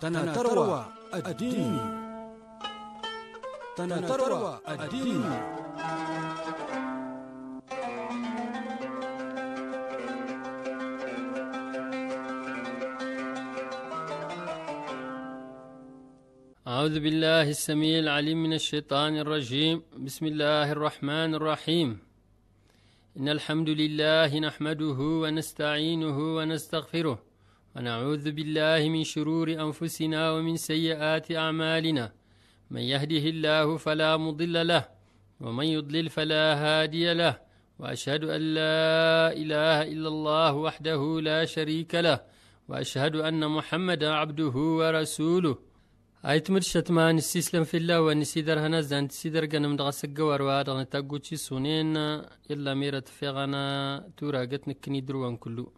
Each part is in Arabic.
تناتروا الدين تناتروا الدين أعوذ بالله السميع العليم من الشيطان الرجيم بسم الله الرحمن الرحيم إن الحمد لله نحمده ونستعينه ونستغفره ونعوذ بالله من شرور أنفسنا ومن سيئات أعمالنا من يهده الله فلا مضل له ومن يضلل فلا هادي له وأشهد أن لا إله إلا الله وحده لا شريك له وأشهد أن محمدا عبده ورسوله ايتمر شتمان استسلم في الله وان سيدر هنا زان سيدر غن مدغ سقوار واد غن تاغوتشي سونين يلا ميرا تفيغنا تورا قتن كني دروان كلو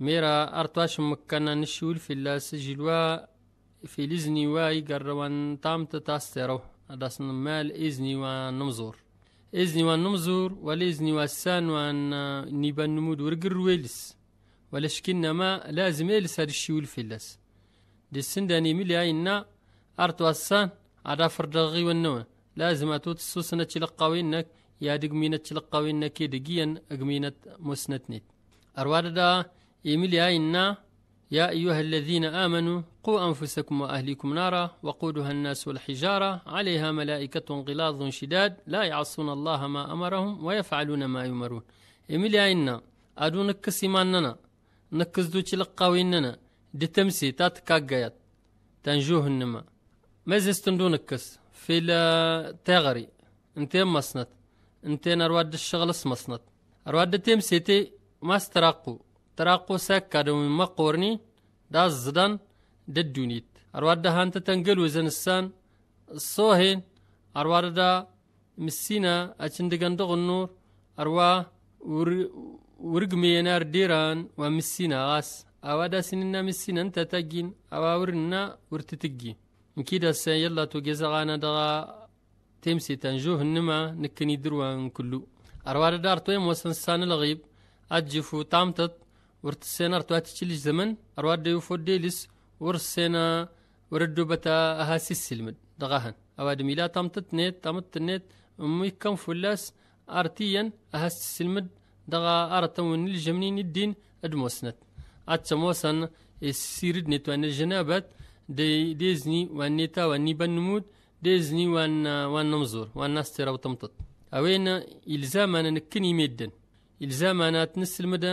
ميرا ارتواش مكنا نشول في الله سجلوا في لزني واي قروان تام تتاسترو اداسن مال اذني وان نمزور اذني وان نمزور والاذني والسان وان نيبان نمود ورقر ويلس ولا شكلنا ما لازم يلس هاد الشيول في الله دي السنداني ملي أرتو أسان على فرجغي والنوى لازم أتوت السوسنة تلقاوينك يا دقمينة تلقاوينك دقيا أقمينة مسنتنت أرواد دا إيميليا إنا يا أيها الذين آمنوا قوا أنفسكم وأهليكم نارا وقودها الناس والحجارة عليها ملائكة غلاظ شداد لا يعصون الله ما أمرهم ويفعلون ما يمرون إيميليا إنا أدو نكس نكسي نكس دو تلقاويننا دي تمسي تاتكاقيات تنجوهنما ميز يستندونكس في تاغري انتين مصنت انتين ارواد الشغل اسمصنت ارواد تيم سيتي ما استراقو تراقو ساكا دومي مقورني داز زدان ددونيت ارواد هانت تنقل وزن السان الصوهين ارواد دا مسينا اتشندقندق النور اروا ورقمينا ديران ومسينا غاس أوادا سننا مسينا انت تجين أواورنا ورتتجين نكيدا سيلا تو غانا دغا تمسي تنجوه النما نكني دروان كلو أروار دار تويم وسنسان الغيب أجفو تامتت ورتسينا رتواتي زمن أروار ديو فوديلس ورسينا وردو بتا أهاسي السلمد دغاهن أواد ميلا تامتت نيت تامتت نيت أمي كم فلاس أرتيا أهاس السلمد دغا أرتون الجمنين الدين أدموسنت أتسموسن السيرد نتوان الجنابات دي ديزني والنيتا والنيبا النمود ديزني وان وان نمزور وان ناستر وتمطط اوين أنا نكني ميدن الزامنا تنسل مدى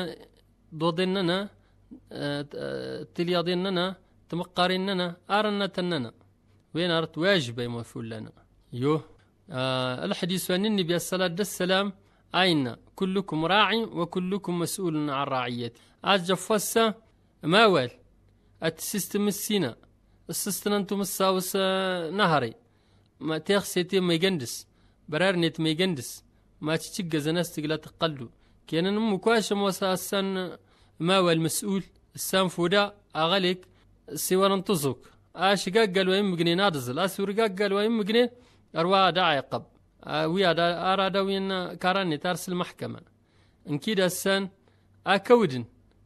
ضدننا آه، تلياضننا تمقارننا ارنا تننا وين ارت واجبه موفول لنا يو آه الحديث عن النبي الصلاة والسلام أين كلكم راع وكلكم مسؤول عن رعيته أجف ما وال السيستم السينا السستننتو مساوس نهري ما تيخ سيتي ميجندس برار نيت ميجندس ما تشجز ناس تقلا تقلو كان مكواش موسى السن ماوى المسؤول السان فودا أغلق سوار انتزوك اش قال وين مقني نادزل اسور قال وين مقني اروا دا عقب ويا دا ارادا وين كاراني تارس المحكمة انكيد السن اكودن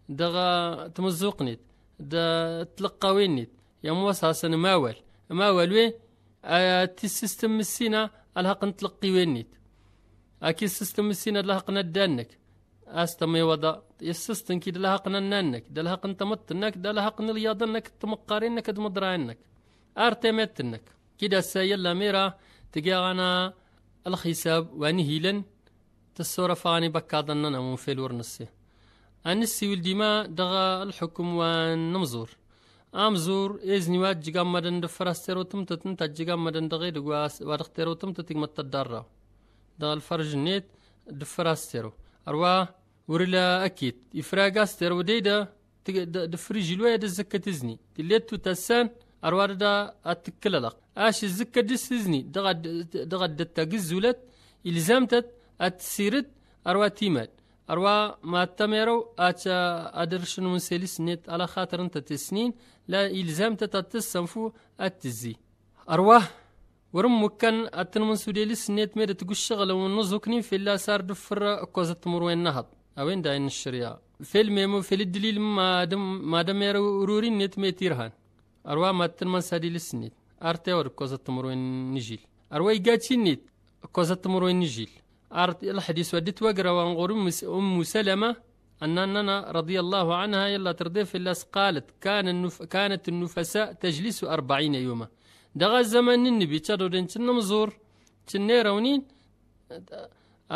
دغا تمزوقني دا تلقاويني يموس هاسن ماول ماول وي اه تي سيستم السينا الحق نتلقي وينيت اكي سيستم السينا الحق ندانك استمي وضع يسستن كي دلحق ننانك دلحق نتمتنك دلحق نلياضنك تمقارنك تمدرانك ارتمتنك كده سايل ميرا تجاغنا الخساب وانهيلا تصرف فاني بكا ظننا مو في الورنسي أنسي ولدي ما دغا الحكم ونمزور أمزور إذن واجيغا مدن دفرستيرو تمتتن تجيغا مدن دغي دقواس وادختيرو تمتتن متدارة دغ الفرج نيت دفرستيرو أروا ورلا أكيد إفراغا ديدا دفريجي لوية دزكة تزني تليتو تسان أروا دا أتكللق أش الزكة دس تزني دغا دتا قزولت إلزامتت أتسيرت أروا تيمات أروى ما تميرو أتى أدرشن من سيلس نت على خاطر أنت تسنين لا إلزام تتتس سنفو أتزي أروى ورم مكان أتن من سوديلس نت ميرت تقول شغل ونزوكني في الله صار دفر كوزة مروين نهض أوين داين الشريعة في الميمو في الدليل ما دم ما دم يرو روري نيت ميتيرهان أروى ما تن من نت أرتي أرتور كوزة مروين نجيل أروى يقاتي نت كوزة مروين نجيل أرت الحديث ودت وقرا وانقر أم سلمة أن أننا رضي الله عنها يلا في اللاس قالت كان النف... كانت النفساء تجلس أربعين يوما دغ الزمن النبي تردن مزور تني رونين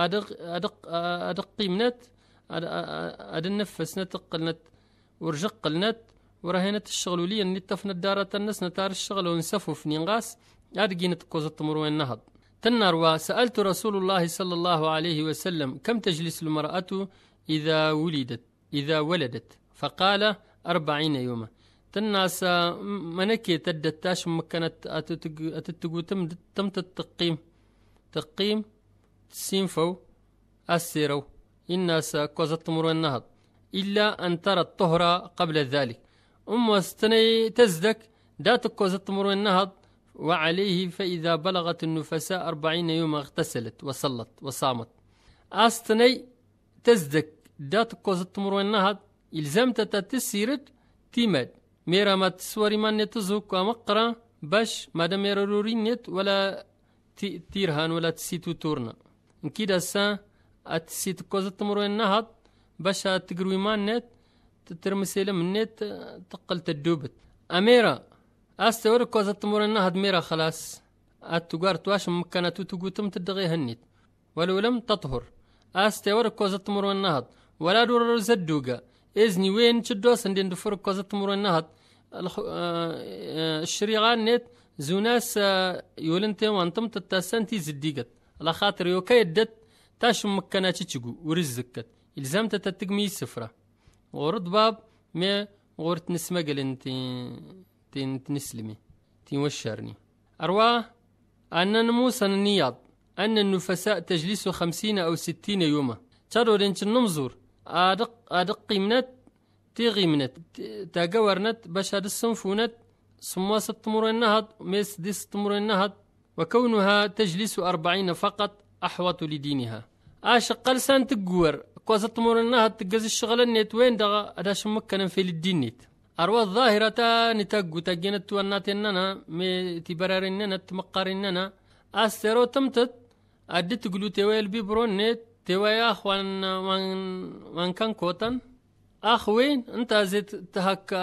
أدق أدق أدق قيمنت اد النفس نتقلنت ورجقلنت ورهنت الشغل وليا نتفنا الدارة الناس نتار الشغل ونسفف نينغاس نغاس أدقينت قوزة وين نهض تناروا سألت رسول الله صلى الله عليه وسلم كم تجلس المرأة إذا ولدت إذا ولدت فقال أربعين يوما تناس منكي تدتاش مكنت أتتقو تم تم تتقيم تقيم سينفو أسيرو الناس كوزت مرو النهض إلا أن ترى الطهر قبل ذلك أم استني تزدك داتك كوزت مرو النهض وعليه فإذا بلغت النفساء أربعين يوما اغتسلت وصلت وصامت أستني تزدك دات كوز التمر النهض إلزمت تتسيرت تيمد ميرا ما تسوري من يتزوك ومقرا باش مادام ميرا رورينيت ولا تيرهان ولا تسيتو تورنا نكيدا سا أتسيت كوز التمر النهض باش تقروي مانت تترمسي لمنيت تقل تدوبت أميرا أستور كوزة تمرنا هاد ميرا خلاص التجار تواش مكانتو تقوتم تدغي هنيت ولو لم تطهر أستور كوزة تمرنا هاد ولا دور زدوغا إذني وين تشدوس ندين دفور كوزة تمرنا هاد آه، آه، الشريعان نيت زوناس آه، يولنتي وانتم تتاسنتي زديقت على خاطر يو كيدت تاش مكاناتي تشقو ورزكت الزام تتتقمي السفرة ورد باب مي غورت نسمة قلنتي تين تنسلمي تين أروى أن نموس النياض أن النفساء تجلس خمسين أو ستين يوما ترى رنش النمزور أدق أدقي منت تيغي منت تاقورنت باش هاد الصنفونت سموا ستمر النهض ميس دي ستمر النهض وكونها تجلس أربعين فقط أحوط لدينها أشق لسان تقور كوزة تمر النهض تقز الشغل النت وين دغا أداش مكنا في الدين نت أروى الظاهرة نتقو تجنت ونات إننا مي تبرر إننا تمقر أسترو تمتت أدت قلو تويل بيبرون نت توايا أخوان وان وان كان كوتن أخوين أنت زيت تهك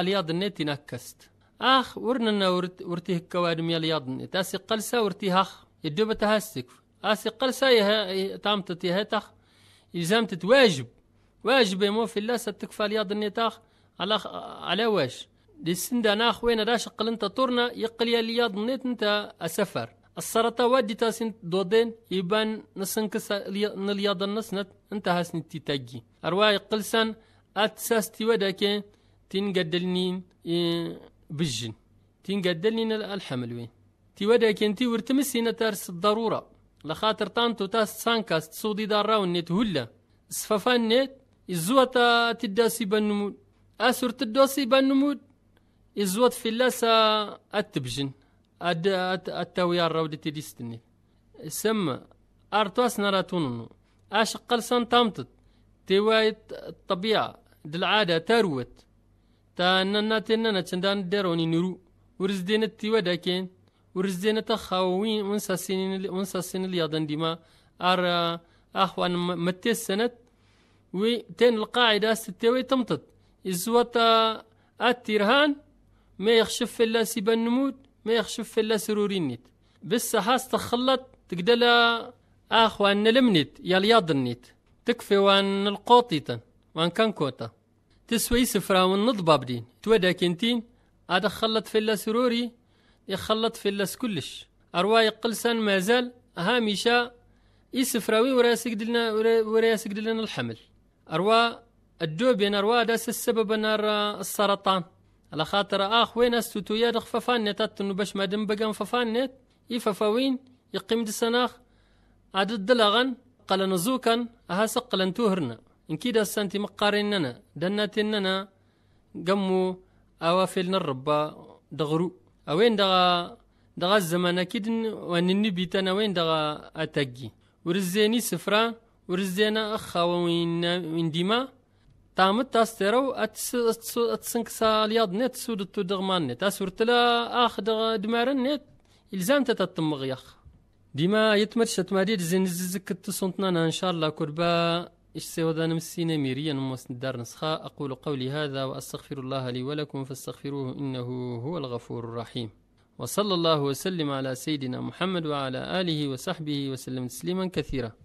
الياض نت نكست أخ ورنا ورت ورتيه كوادم الياض نت أسي قلسة ورتيه أخ يدوب تهسك أسي قلسة يه تامتت يهتخ إلزام يزامتت واجب يمو في الله ستكفى الياض نت أخ على على واش لسند انا خوينا داش شقل انت طورنا يقل يا لي ظنيت انت السفر السرطة ودي تاسين دودين يبان نسنكس نلياض النسنت انت هاسني تيتاجي ارواي قلسان اتساس تيوداكي تنقدلنين بالجن تنقدلنين الحمل وين تي وداك انتي ورتمسي تارس الضرورة لخاطر طانتو تاس سانكاس تصودي دار راون نيت هلا سففان نيت الزوطة تداسي بنمون أسرت الدوسي بنمود إزوت في اللاسة أتبجن أد أتويا الرودة ديستني سما أرتواس نراتونو أشقل سان تامتت توايت الطبيعة دالعادة تروت تا أننا تننا تندان داروني نرو ورزدين التيوا داكين ورزدين تخاوين ونسا سنين ونسا سنين اليضان ديما أر أخوان متي السنة وي تين القاعدة ستوي تمتت الزوطة الترهان ما يخشف إلا سيبان نموت ما يخشف إلا سرورينيت بس حاس تخلط تقدل أخوان لمنيت الياض النيت تكفي وان القوطيتا وان كان كوتا تسوي سفرا والنضبة بدين تودا كنتين هذا خلط في سروري يخلط في كلش أرواي قلسان ما زال هامشة يسفراوي ورا يسقد لنا ورا يسقد الحمل أروا الدوبي نروا داس السبب نار السرطان على خاطر اخ وين استوتو يا خففانيت اتنو باش ما دم بقى ففانيت يففاوين يقيم دسناخ عاد الدلغن قال نزوكا اها سقلن توهرنا ان كيدا سنتي مقارننا دناتننا قمو اوافلنا نربا دغرو اوين دغا دغا الزمان اكيد وان النبي تانا وين دغا اتقي ورزيني سفرا ورزينا اخا وين ديما تعمد اتس اتسنكسا الياض نت سود دغمان نت اسورتلا دغ دمارن نت الزام تتمغيخ ديما يتمرش تماديد زين زيزك تسنتنا ان شاء الله كربا إش سوى مسينا ميريا نموس الدار نسخة أقول قولي هذا وأستغفر الله لي ولكم فاستغفروه إنه هو الغفور الرحيم وصلى الله وسلم على سيدنا محمد وعلى آله وصحبه وسلم تسليما كثيرا